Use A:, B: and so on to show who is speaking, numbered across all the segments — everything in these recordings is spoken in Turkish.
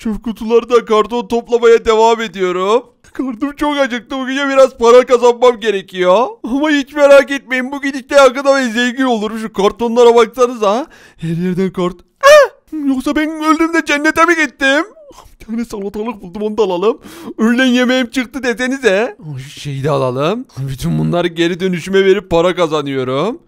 A: Çöp kutulardan karton toplamaya devam ediyorum. Karnım çok acıktı. Bugüne biraz para kazanmam gerekiyor. Ama hiç merak etmeyin. Bugün işte yakında ve zengin olurum. Şu kartonlara baksanıza. Her yerden kart... Ah! Yoksa ben öldüm de cennete mi gittim? Bir tane salatalık buldum onu da alalım. Öğlen yemeğim çıktı desenize. Şu şeyi de alalım. Bütün bunları geri dönüşüme verip para kazanıyorum.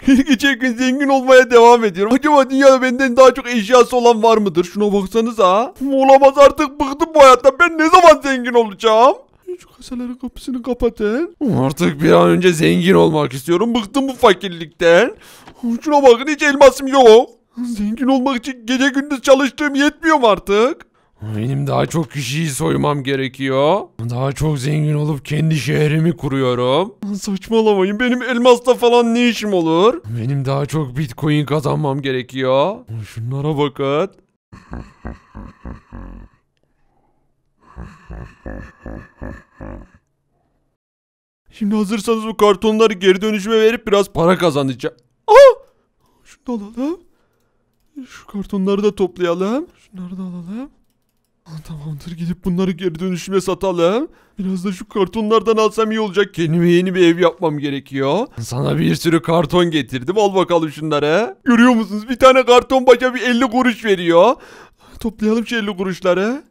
A: Geçen zengin olmaya devam ediyorum. Acaba dünyada benden daha çok eşyası olan var mıdır? Şuna baksanıza. Olamaz artık bıktım bu hayatta. Ben ne zaman zengin olacağım? Şu kasaların kapısını kapatın. Artık bir an önce zengin olmak istiyorum. Bıktım bu fakirlikten. Şuna bakın hiç elmasım yok. Zengin olmak için gece gündüz çalıştığım yetmiyor mu artık? Benim daha çok kişiyi soymam gerekiyor. Daha çok zengin olup kendi şehrimi kuruyorum. Saçmalamayın benim elmasla falan ne işim olur? Benim daha çok bitcoin kazanmam gerekiyor. Şunlara bakın. Şimdi hazırsanız bu kartonları geri dönüşüme verip biraz para kazanacağım. Aa! Şunu da alalım. Şu kartonları da toplayalım. Şunları da alalım. Tamamdır gidip bunları geri dönüşüme satalım. Biraz da şu kartonlardan alsam iyi olacak. Kendime yeni bir ev yapmam gerekiyor. Sana bir sürü karton getirdim. Al bakalım şunları. Görüyor musunuz? Bir tane karton başa bir 50 kuruş veriyor. Toplayalım şu 50 kuruşları.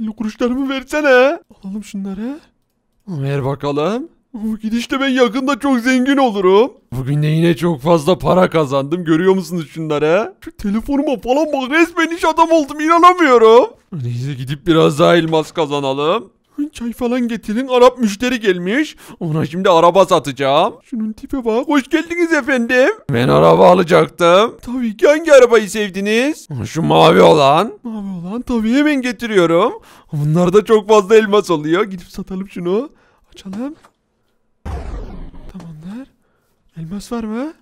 A: 50 kuruşlarımı versene. Alalım şunları. Ver bakalım. Gidişte ben yakında çok zengin olurum. Bugün de yine çok fazla para kazandım. Görüyor musunuz şunları? Şu telefonuma falan bak resmen iş adam oldum inanamıyorum. Neyse gidip biraz daha elmas kazanalım. Çay falan getirin. Arap müşteri gelmiş. Ona şimdi araba satacağım. Şunun tipe bak. Hoş geldiniz efendim. Ben araba alacaktım. Tabii ki hangi arabayı sevdiniz? Şu mavi olan. Mavi olan tabii hemen getiriyorum. Bunlarda çok fazla elmas oluyor. Gidip satalım şunu. Açalım. Elmas var mı?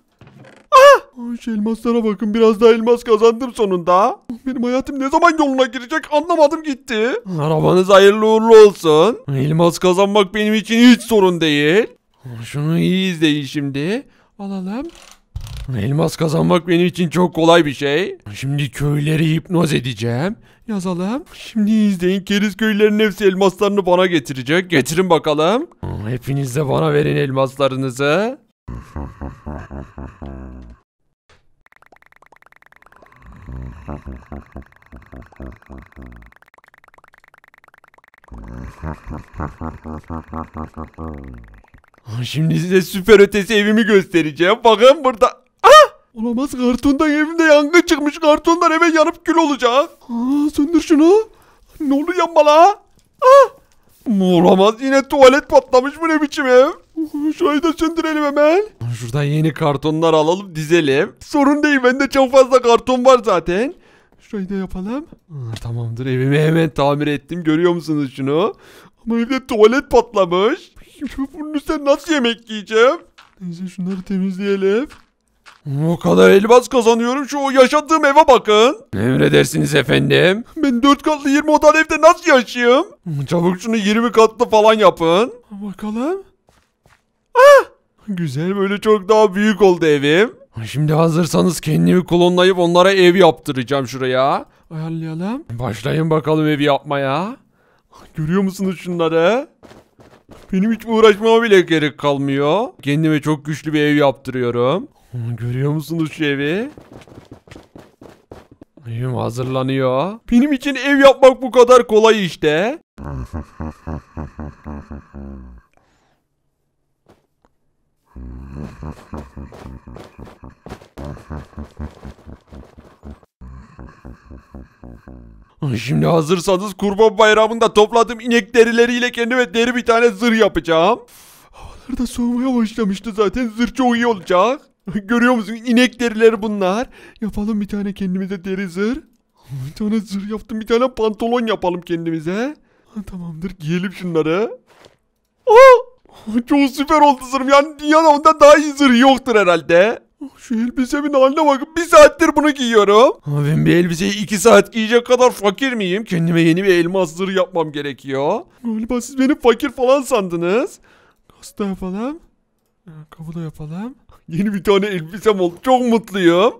A: Aa! şu elmaslara bakın biraz daha elmas kazandım sonunda. Oh, benim hayatım ne zaman yoluna girecek anlamadım gitti. Arabanız hayırlı uğurlu olsun. Elmas kazanmak benim için hiç sorun değil. Oh, şunu iyi izleyin şimdi. Alalım. Elmas kazanmak benim için çok kolay bir şey. Şimdi köyleri hipnoz edeceğim. Yazalım. Şimdi izleyin keriz köylerin hepsi elmaslarını bana getirecek. Getirin bakalım. Oh, hepiniz de bana verin elmaslarınızı. Şimdi size süper ötesi evimi göstereceğim. Bakın burada. Ah! Olamaz kartondan evimde yangın çıkmış. Kartondan eve yanıp kül olacak. Aa, söndür şunu. Ne oluyor yanma la? Ah! Olamaz yine tuvalet patlamış bu ne biçim ev? Şurayı da söndürelim hemen. Şuradan yeni kartonlar alalım dizelim. Sorun değil bende çok fazla karton var zaten. Şurayı da yapalım. Ha, tamamdır evimi hemen tamir ettim. Görüyor musunuz şunu? Ama evde tuvalet patlamış. Bunun üstüne nasıl yemek yiyeceğim? Neyse şunları temizleyelim. O kadar elmas kazanıyorum şu yaşadığım eve bakın. Emredersiniz efendim. Ben 4 katlı 20 odalı evde nasıl yaşayayım? Çabuk şunu 20 katlı falan yapın. Bakalım. Ah! Güzel böyle çok daha büyük oldu evim. Şimdi hazırsanız kendimi klonlayıp onlara ev yaptıracağım şuraya. Ayarlayalım. Başlayın bakalım evi yapmaya. Görüyor musunuz şunları? Benim hiç uğraşmama bile gerek kalmıyor. Kendime çok güçlü bir ev yaptırıyorum. Görüyor musunuz şu evi? Evim hazırlanıyor. Benim için ev yapmak bu kadar kolay işte. Şimdi hazırsanız kurban bayramında topladığım inek derileriyle kendime deri bir tane zırh yapacağım. Havalar da soğumaya başlamıştı zaten zırh çok iyi olacak. Görüyor musun? İnek derileri bunlar. Yapalım bir tane kendimize deri zırh. Bir tane zır yaptım. Bir tane pantolon yapalım kendimize. Tamamdır. Giyelim şunları. Aa! Ah! Ah, çok süper oldu zırhım. Yani dünyada daha iyi zırh yoktur herhalde. Ah, şu elbisemin haline bakın. Bir saattir bunu giyiyorum. Ben bir elbiseyi iki saat giyecek kadar fakir miyim? Kendime yeni bir elmas zırh yapmam gerekiyor. Galiba siz beni fakir falan sandınız. Hasta yapalım. Kapı da yapalım. Yeni bir tane elbisem oldu. Çok mutluyum.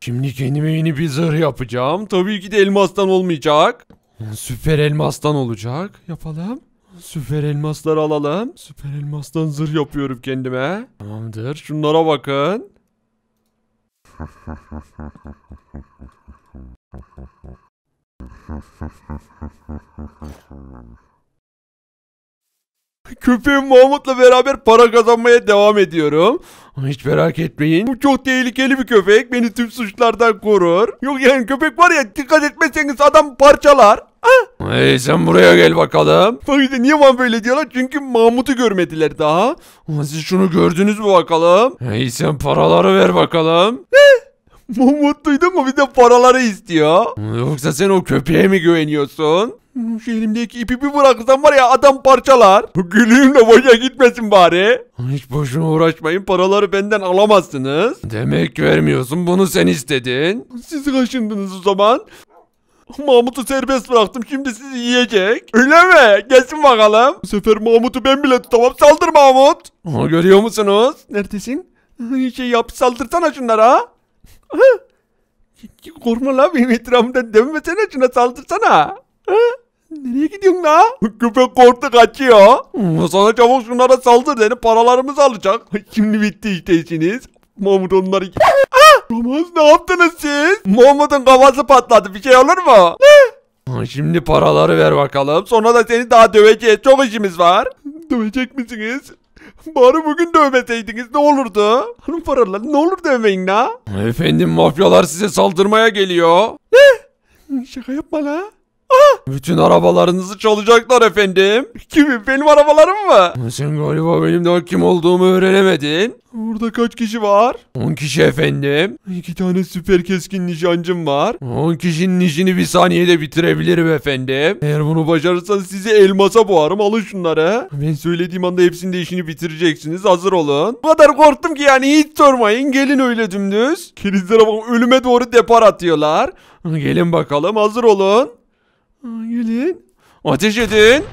A: Şimdi kendime yeni bir zırh yapacağım. Tabii ki de elmastan olmayacak. Süper elmastan olacak. Yapalım. Süper elmaslar alalım. Süper elmastan zırh yapıyorum kendime. Tamamdır. Şunlara bakın. Köpeğim Mahmut'la beraber para kazanmaya devam ediyorum. Hiç merak etmeyin. Bu çok tehlikeli bir köpek. Beni tüm suçlardan korur. Yok yani köpek var ya dikkat etmezseniz adam parçalar. Ah! Hey sen buraya gel bakalım. Bak niye bana böyle diyorlar? Çünkü Mahmut'u görmediler daha. Siz şunu gördünüz mü bakalım? Hey sen paraları ver bakalım. Ne? Eh! Mahmut duydun mu? Bir de paraları istiyor. Yoksa sen o köpeğe mi güveniyorsun? Şu elimdeki ipi bir bıraksam var ya adam parçalar. Gülüğüm de gitmesin bari. Hiç boşuna uğraşmayın paraları benden alamazsınız. Demek vermiyorsun bunu sen istedin. Siz kaşındınız o zaman. Mahmut'u serbest bıraktım şimdi sizi yiyecek. Öyle mi? Gelsin bakalım. Bu sefer Mahmut'u ben bile tutamam. Saldır Mahmut. Ha, görüyor musunuz? Neredesin? Şey yap saldırsana şunlara. Korkma la benim etrafımdan dönmesene şuna saldırsana. Ha? Nereye gidiyorsun la? Köpek korktu kaçıyor. Sana çabuk şunlara saldır dedim paralarımızı alacak. Şimdi bitti işte işiniz. Mahmut onları... Ah! Ramaz ne yaptınız siz? Mahmut'un kafası patladı bir şey olur mu? Ne? Şimdi paraları ver bakalım. Sonra da seni daha döveceğiz. Çok işimiz var. Dövecek misiniz? Bari bugün dövmeseydiniz ne olurdu? Hanım paralar ne olur dövmeyin la. Efendim mafyalar size saldırmaya geliyor. Ne? Şaka yapma la. Bütün arabalarınızı çalacaklar efendim. Kimin benim arabalarım mı? Sen galiba benim de kim olduğumu öğrenemedin. Burada kaç kişi var? 10 kişi efendim. 2 tane süper keskin nişancım var. 10 kişinin işini bir saniyede bitirebilirim efendim. Eğer bunu başarırsanız sizi elmasa boğarım. Alın şunları. Ben söylediğim anda hepsinin de işini bitireceksiniz. Hazır olun. Bu kadar korktum ki yani hiç sormayın. Gelin öyle dümdüz. Kilizlere bakın ölüme doğru depar atıyorlar. Gelin bakalım hazır olun. Gelin. Ateş edin.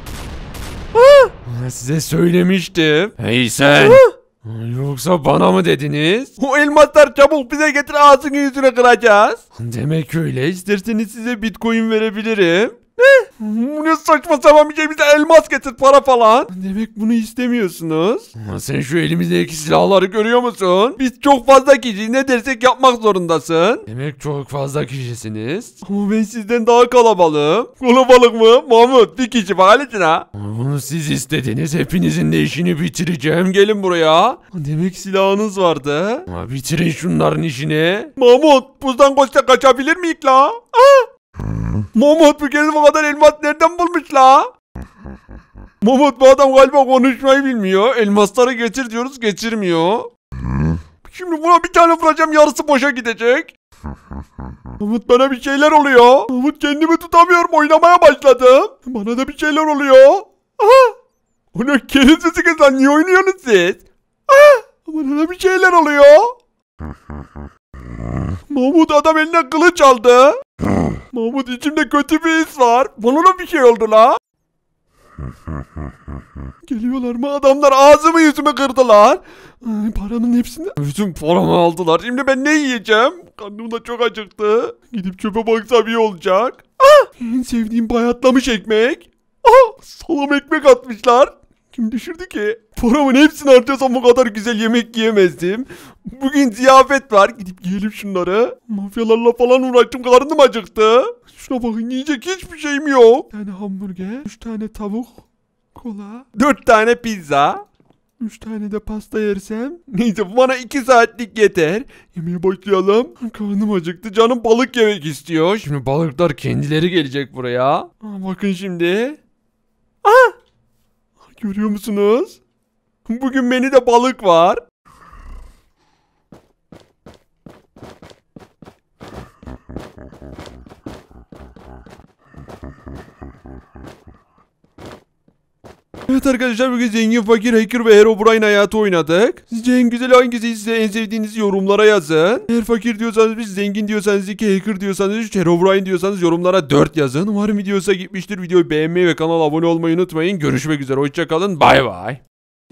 A: Aa! Size söylemiştim. Hey sen. Aa! Yoksa bana mı dediniz? O elmaslar çabuk bize getir ağzını yüzüne kıracağız. Demek öyle. İsterseniz size bitcoin verebilirim. Ne? Bu Ne saçma sapan bir şey bize elmas getir para falan. Demek bunu istemiyorsunuz. Ama sen şu elimizdeki silahları görüyor musun? Biz çok fazla kişi ne dersek yapmak zorundasın. Demek çok fazla kişisiniz. Ama ben sizden daha kalabalığım. Kalabalık mı? Mahmut bir kişi bak halitin ha. Bunu siz istediniz. Hepinizin de işini bitireceğim. Gelin buraya. Demek silahınız vardı. Ama bitirin şunların işini. Mahmut buzdan koşta kaçabilir miyik la? Aa! Ah! Mahmut bu herif bu kadar elmas nereden bulmuş la? Mahmut bu adam galiba konuşmayı bilmiyor. Elmasları getir diyoruz getirmiyor. Şimdi buna bir tane vuracağım yarısı boşa gidecek. Umut bana bir şeyler oluyor. Umut kendimi tutamıyorum oynamaya başladım. Bana da bir şeyler oluyor. Aha! Ulan kendi sesi kızlar niye oynuyorsunuz siz? Aha! Bana da bir şeyler oluyor. Mahmut adam eline kılıç aldı. Mahmut içimde kötü bir his var. Bana da bir şey oldu la. Geliyorlar mı adamlar ağzımı yüzümü kırdılar. Ay, paranın hepsini bütün paramı aldılar. Şimdi ben ne yiyeceğim? Karnım da çok acıktı. Gidip çöpe baksam iyi olacak. Ah, en sevdiğim bayatlamış ekmek. Ah, salam ekmek atmışlar. Kim düşürdü ki? Paramın hepsini harcasam o kadar güzel yemek yiyemezdim. Bugün ziyafet var. Gidip yiyelim şunları. Mafyalarla falan uğraştım. Karnım acıktı. Şuna bakın yiyecek hiçbir şeyim yok. Bir tane hamburger. Üç tane tavuk. Kola. Dört tane pizza. Üç tane de pasta yersem. Neyse bana iki saatlik yeter. Yemeğe başlayalım. Karnım acıktı. Canım balık yemek istiyor. Şimdi balıklar kendileri gelecek buraya. Aa, bakın şimdi. Aa! Görüyor musunuz? Bugün de balık var. Evet arkadaşlar bugün zengin fakir hacker ve Herobrine hayatı oynadık. Sizce en güzel hangisi size en sevdiğinizi yorumlara yazın. Eğer fakir diyorsanız biz zengin diyorsanız iki hacker diyorsanız 3 Herobrine diyorsanız yorumlara dört yazın. Umarım videosa gitmiştir. Videoyu beğenmeyi ve kanala abone olmayı unutmayın. Görüşmek üzere hoşçakalın bay bay.